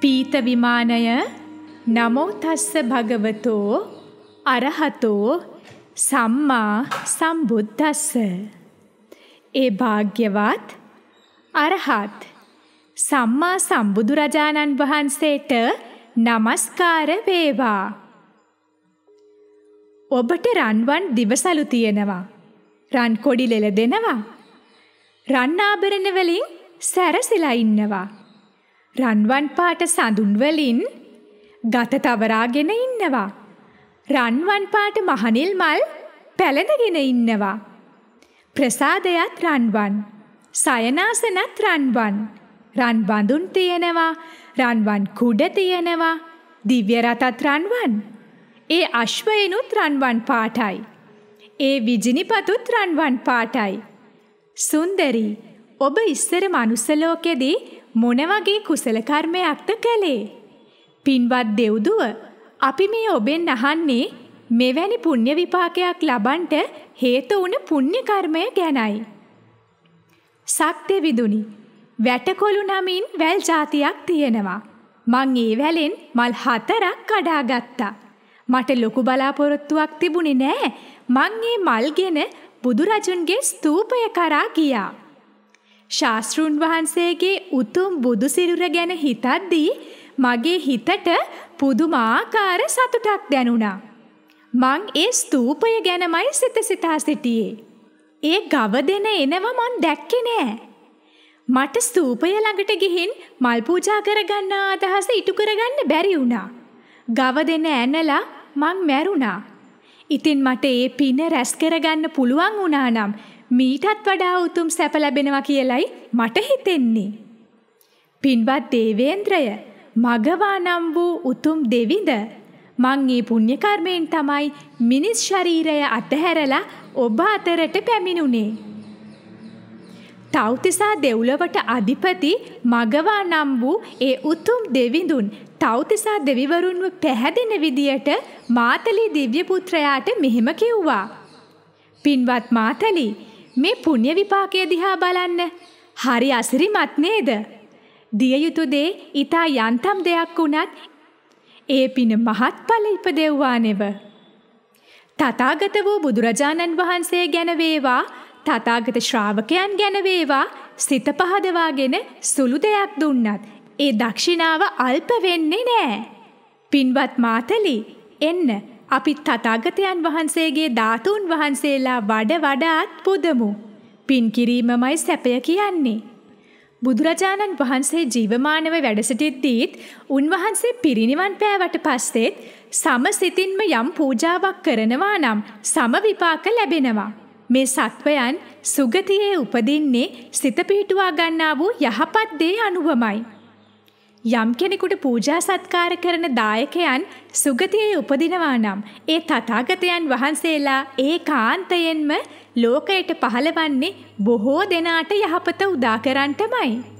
පීත විමානය නමෝ තස්ස භගවතෝ අරහතෝ සම්මා සම්බුද්දස්ස ඒ භාග්‍යවත් අරහත් සම්මා සම්බුදු රජාණන් වහන්සේට নমස්කාර වේවා ඔබට රන්වන් දිවසලු තියෙනවා රන් කොඩිලෙල දෙනවා. රන් ආභරණ වලින් සැරසිලා ඉන්නවා. රන්වන් පාට සඳුන් වලින් ගත තවරාගෙන ඉන්නවා. රන්වන් පාට මහනිල් මල් පැලඳගෙන ඉන්නවා. ප්‍රසාදයත් රන්වන්. සයනාසනත් රන්වන්. රන් බඳුන් තියෙනවා. රන්වන් කුඩ තියෙනවා. දිව්‍ය රතත් රන්වන්. ඒ අශ්වයනුත් රන්වන් පාටයි. ඒ විජිනිපතුත් රන්වන් පාටයි. සුන්දරී ඔබ ඉස්සර මනුස්සලෝකෙදී මොන වගේ කුසල කර්මයක්ද කළේ? පින්වත් දෙව්දුව අපි මේ ඔබෙන් අහන්නේ මෙවැනි පුණ්‍ය විපාකයක් ලබන්ට හේතු වුණ පුණ්‍ය කර්මය ගැනයි. සක්ත විදුනි වැටකොළු නමින් වැල් జాතියක් තියෙනවා. මං ඒ වැලෙන් මල් හතරක් කඩාගත්තා. මට ලොකු බලාපොරොත්තුවක් තිබුණේ නෑ මං ඒ මල්ගෙන බුදුරජුන්ගේ ස්තූපය කරා ගියා. ශාස්තෘන් වහන්සේගේ උතුම් බුදුසිරුර ගැන හිතද්දී මගේ හිතට පුදුමාකාර සතුටක් දැනුණා. මං ඒ ස්තූපය ගැනමයි සිත සිතා සිටියේ. ඒ ගව දෙන එනවා මං දැක්කේ නෑ. මට ස්තූපය ළඟට ගිහින් මල් පූජා කරගන්න අදහස ඉටු කරගන්න බැරි වුණා. ගව දෙන ඇනලා මං මැරුණා. ඉතින් මට ඒ පින රැස් කරගන්න පුළුවන් වුණා නම් මීටත් වඩා උතුම් සැප ලැබෙනවා කියලයි මට හිතෙන්නේ. පින්වත් දේවේන්ද්‍රය මගවා නම් වූ උතුම් දෙවිඳ මං මේ පුණ්‍ය කර්මයෙන් තමයි මිනිස් ශරීරය අතහැරලා ඔබ අතරට පැමිණුනේ. තෞතිසා දෙව්ලවට අධිපති මගවා නම් වූ ඒ උතුම් දෙවිඳුන් තෞතිසා දෙවිවරුන්ව පැහැදෙන විදියට මාතලි දිව්‍ය පුත්‍රයාට මෙහෙම කිව්වා. පින්වත් මාතලි මේ පුණ්‍ය විපාකය දිහා බලන්න. හරි අසිරිමත් නේද? දිය යුතු දේ ඊතා යන්තම් දෙයක් වුණත් ඒ පින මහත්ඵල ඉපදෙව්වා නෙව. තථාගත වූ බුදුරජාණන් වහන්සේ ගැන වේවා තථාගත ශ්‍රාවකයන් ගැන වේවා සිත පහදවාගෙන සුළු දෙයක් දුන්නත් ඒ දක්ෂිනාව අල්ප වෙන්නේ නෑ. පින්වත් මාතලි එන්න අපි තථාගතයන් වහන්සේගේ ධාතුන් වහන්සේලා වඩ වඩාත් පුදමු. පින් කිරීමමයි සැපය කියන්නේ. බුදුරජාණන් වහන්සේ ජීවමානව වැඩ සිටිද්දීත් උන්වහන්සේ පිරිණිවන් පෑවට පස්සෙත් සමසිතින්ම යම් පූජාවක් කරනවා නම් සම විපාක ලැබෙනවා. මේ සත්වයන් සුගතියේ උපදින්නේ සිත පිහිටුවා ගන්නා වූ යහපත් දේ අනුවමයි. යම් කෙනෙකුට පූජා සත්කාර කරන දායකයන් සුගතියේ උපදිනවා නම් ඒ තථාගතයන් වහන්සේලා ඒ කාන්තයෙන්ම ලෝකයට පහළවන්නේ බොහෝ දෙනාට යහපත උදා කරන්ටමයි.